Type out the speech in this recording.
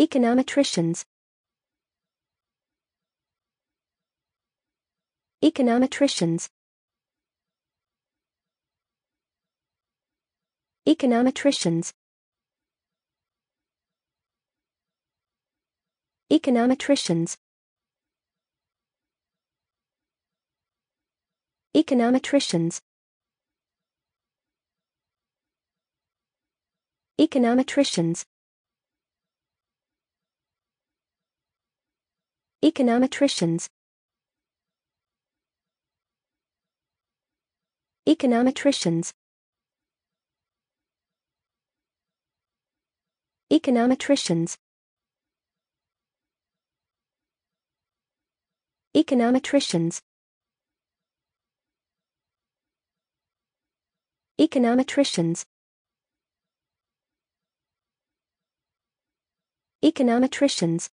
Econometricians Econometricians Econometricians Econometricians Econometricians Econometricians Econometricians Econometricians Econometricians Econometricians Econometricians Econometricians